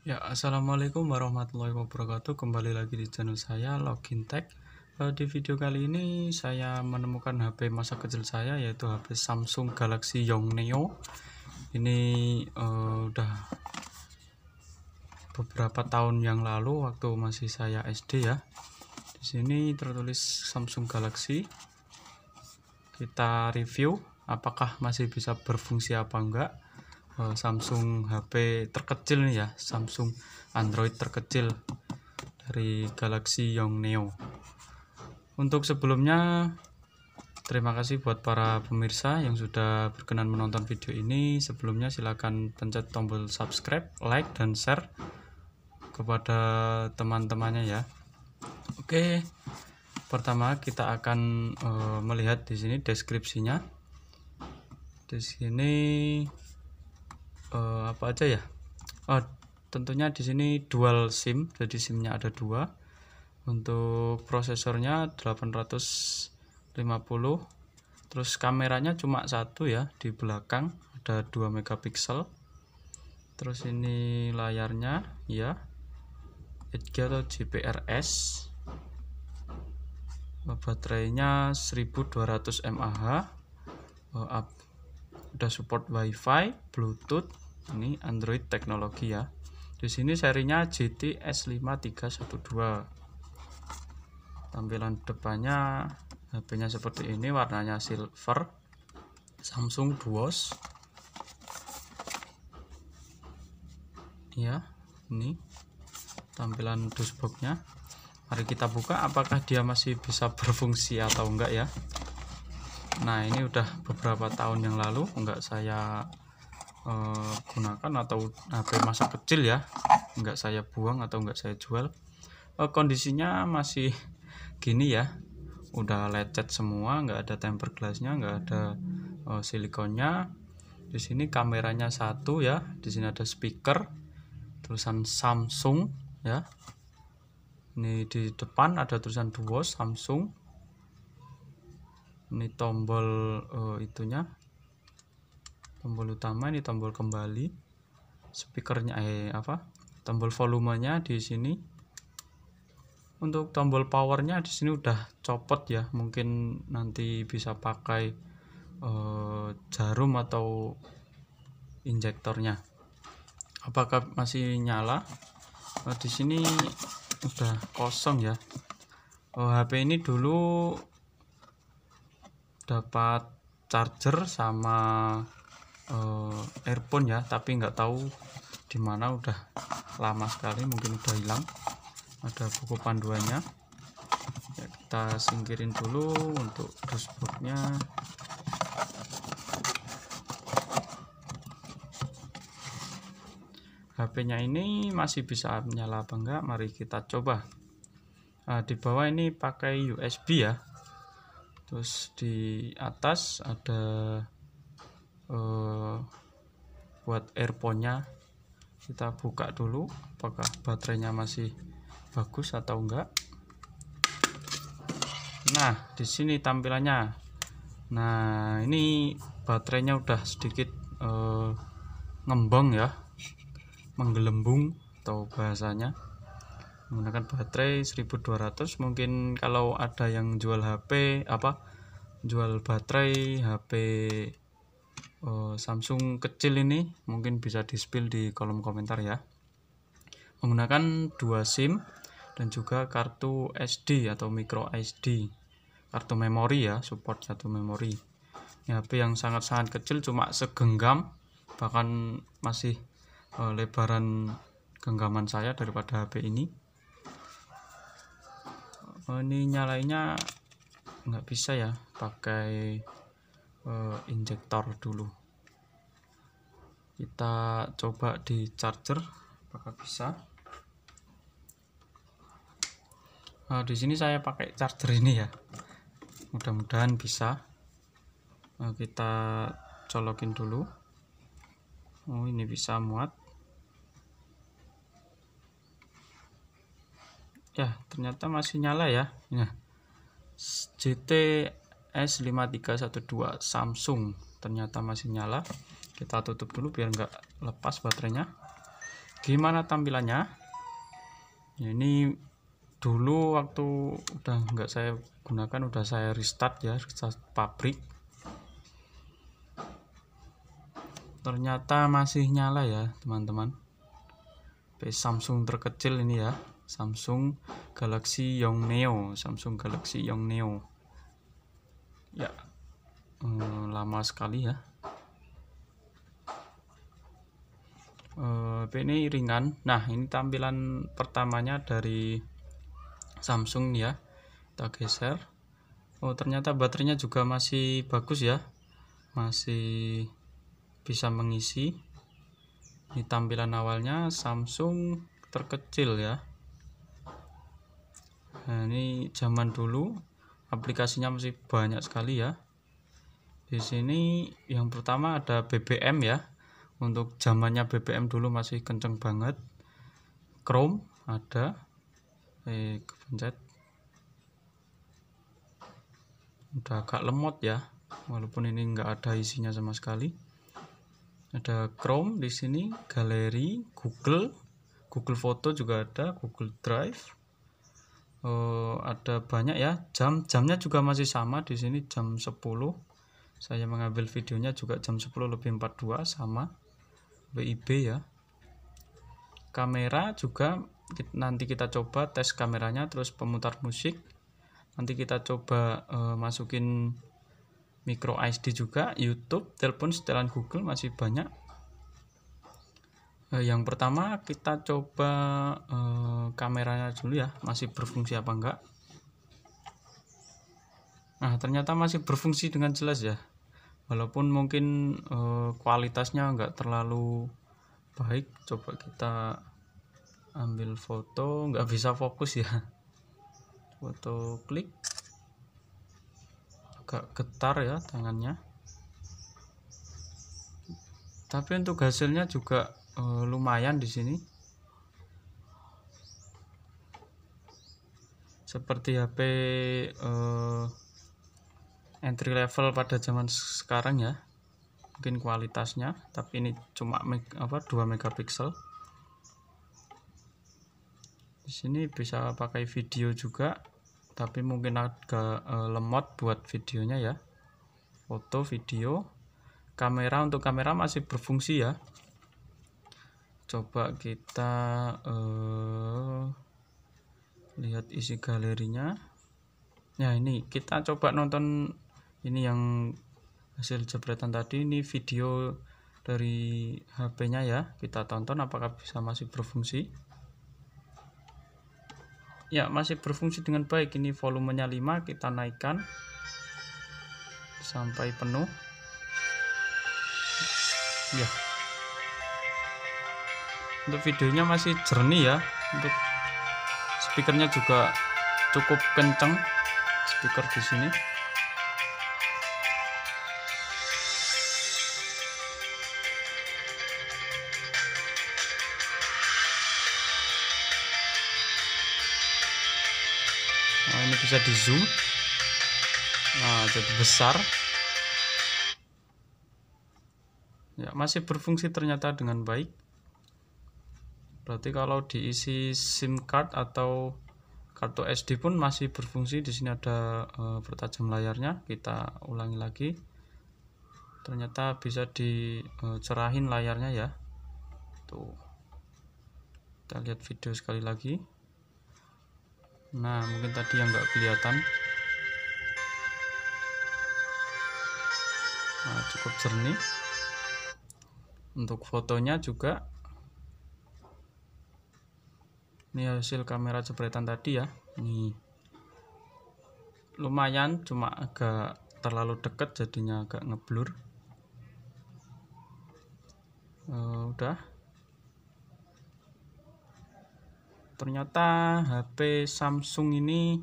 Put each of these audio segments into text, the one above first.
Ya, Assalamualaikum warahmatullahi wabarakatuh Kembali lagi di channel saya, Login Tech eh, Di video kali ini saya menemukan HP masa kecil saya Yaitu HP Samsung Galaxy Young Neo Ini uh, udah beberapa tahun yang lalu Waktu masih saya SD ya Di sini tertulis Samsung Galaxy Kita review apakah masih bisa berfungsi apa enggak Eh, Samsung HP terkecil nih ya Samsung Android terkecil dari Galaxy Young Neo untuk sebelumnya terima kasih buat para pemirsa yang sudah berkenan menonton video ini sebelumnya silahkan pencet tombol subscribe like dan share kepada teman-temannya ya oke pertama kita akan eh, melihat di sini deskripsinya di sini uh, apa aja ya uh, tentunya di sini dual sim jadi simnya ada dua untuk prosesornya 850 terus kameranya cuma satu ya di belakang ada 2 megapiksel terus ini layarnya ya edge atau GPRS eh, baterainya 1200 mAh udah support WiFi, Bluetooth, ini Android teknologi ya. Di sini serinya GT S5312. Tampilan depannya HP-nya seperti ini, warnanya silver. Samsung Duos. Ya, ini tampilan dashboardnya. Mari kita buka apakah dia masih bisa berfungsi atau enggak ya nah ini udah beberapa tahun yang lalu enggak saya uh, gunakan atau HP masa kecil ya enggak saya buang atau enggak saya jual uh, kondisinya masih gini ya udah lecet semua nggak ada tempered glassnya nggak ada uh, silikonnya di sini kameranya satu ya di sini ada speaker tulisan Samsung ya ini di depan ada tulisan Duos Samsung ini tombol uh, itunya tombol utama ini tombol kembali speakernya eh apa tombol volumenya di sini untuk tombol powernya di sini udah copot ya mungkin nanti bisa pakai uh, jarum atau injektornya apakah masih nyala uh, di sini udah kosong ya oh, HP ini dulu dapat charger sama uh, earphone ya tapi nggak tahu dimana udah lama sekali mungkin udah hilang ada buku panduannya ya, kita singkirin dulu untuk dashboardnya HP-nya ini masih bisa menyala apa enggak mari kita coba nah, di bawah ini pakai USB ya terus di atas ada eh, buat earphone-nya kita buka dulu apakah baterainya masih bagus atau enggak nah di sini tampilannya nah ini baterainya udah sedikit eh, ngembang ya menggelembung atau bahasanya menggunakan baterai 1200 mungkin kalau ada yang jual HP apa jual baterai HP uh, eh, Samsung kecil ini mungkin bisa di spill di kolom komentar ya menggunakan dua SIM dan juga kartu SD atau micro SD kartu memori ya support satu memori ini HP yang sangat-sangat kecil cuma segenggam bahkan masih uh, lebaran genggaman saya daripada HP ini Oh, ini nyalainnya nggak bisa ya pakai uh, injektor dulu kita coba di charger apakah bisa nah, di sini saya pakai charger ini ya mudah-mudahan bisa nah, kita colokin dulu oh ini bisa muat ya ternyata masih nyala ya nah jts 5312 Samsung ternyata masih nyala kita tutup dulu biar nggak lepas baterainya gimana tampilannya ya, ini dulu waktu udah nggak saya gunakan udah saya restart ya restart pabrik ternyata masih nyala ya teman-teman P Samsung terkecil ini ya Samsung Galaxy Young Neo Samsung Galaxy Young Neo ya hmm, lama sekali ya eh, ini ringan nah ini tampilan pertamanya dari Samsung ya kita geser Oh ternyata baterainya juga masih bagus ya masih bisa mengisi ini tampilan awalnya Samsung terkecil ya nah, ini zaman dulu aplikasinya masih banyak sekali ya di sini yang pertama ada BBM ya untuk zamannya BBM dulu masih kenceng banget Chrome ada eh pencet udah agak lemot ya walaupun ini nggak ada isinya sama sekali ada Chrome di sini galeri Google Google Foto juga ada Google Drive uh, ada banyak ya jam jamnya juga masih sama di sini jam 10 saya mengambil videonya juga jam 10 lebih 42 sama WIB ya kamera juga nanti kita coba tes kameranya terus pemutar musik nanti kita coba uh, masukin micro SD juga YouTube telepon setelan Google masih banyak Eh, yang pertama kita coba eh, kameranya dulu ya masih berfungsi apa enggak nah ternyata masih berfungsi dengan jelas ya walaupun mungkin eh, kualitasnya enggak terlalu baik coba kita ambil foto nggak bisa fokus ya foto klik agak getar ya tangannya tapi untuk hasilnya juga uh, lumayan di sini seperti HP uh, eh, entry level pada zaman sekarang ya mungkin kualitasnya tapi ini cuma apa 2 megapiksel di sini bisa pakai video juga tapi mungkin agak eh, lemot buat videonya ya foto video kamera untuk kamera masih berfungsi ya coba kita uh, lihat isi galerinya ya ini kita coba nonton ini yang hasil jepretan tadi ini video dari HP-nya ya kita tonton apakah bisa masih berfungsi ya masih berfungsi dengan baik ini volumenya 5 kita naikkan sampai penuh ya untuk videonya masih jernih ya untuk speakernya juga cukup kenceng, speaker di sini nah ini bisa di zoom nah jadi besar ya masih berfungsi ternyata dengan baik berarti kalau diisi SIM card atau kartu SD pun masih berfungsi di sini ada e, eh, pertajam layarnya kita ulangi lagi ternyata bisa dicerahin eh, layarnya ya tuh kita lihat video sekali lagi nah mungkin tadi yang nggak kelihatan nah cukup jernih untuk fotonya juga ini hasil kamera jepretan tadi ya ini lumayan cuma agak terlalu dekat jadinya agak ngeblur uh, udah ternyata HP Samsung ini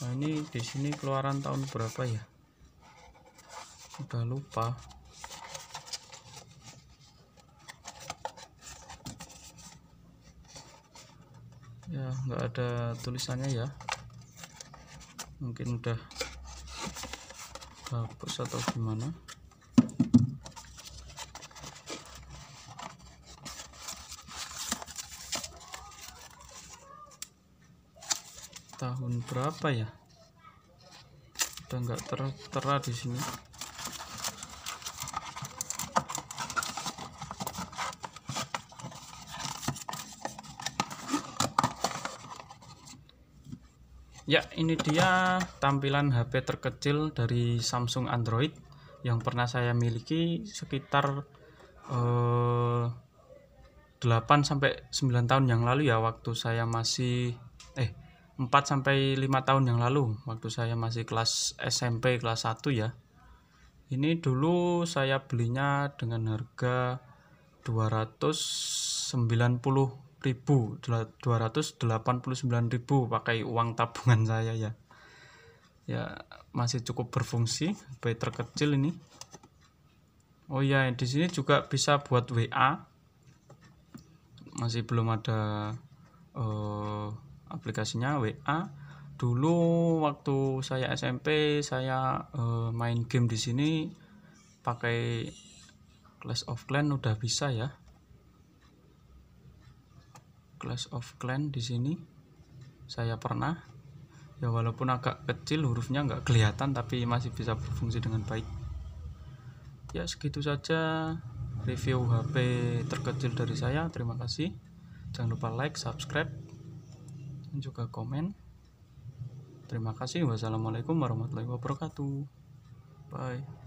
nah ini di sini keluaran tahun berapa ya udah lupa ya nggak ada tulisannya ya mungkin udah hapus atau gimana tahun berapa ya udah nggak tertera di sini Ya, ini dia tampilan HP terkecil dari Samsung Android yang pernah saya miliki sekitar eh, 8 sampai 9 tahun yang lalu ya waktu saya masih eh 4 sampai 5 tahun yang lalu waktu saya masih kelas SMP kelas 1 ya. Ini dulu saya belinya dengan harga 290 ribu 289 ribu pakai uang tabungan saya ya ya masih cukup berfungsi baik terkecil ini oh ya di sini juga bisa buat WA masih belum ada uh, aplikasinya WA dulu waktu saya SMP saya uh, main game di sini pakai Clash of Clan udah bisa ya Clash of Clan di sini saya pernah ya walaupun agak kecil hurufnya nggak kelihatan tapi masih bisa berfungsi dengan baik ya segitu saja review HP terkecil dari saya terima kasih jangan lupa like subscribe dan juga komen terima kasih wassalamualaikum warahmatullahi wabarakatuh bye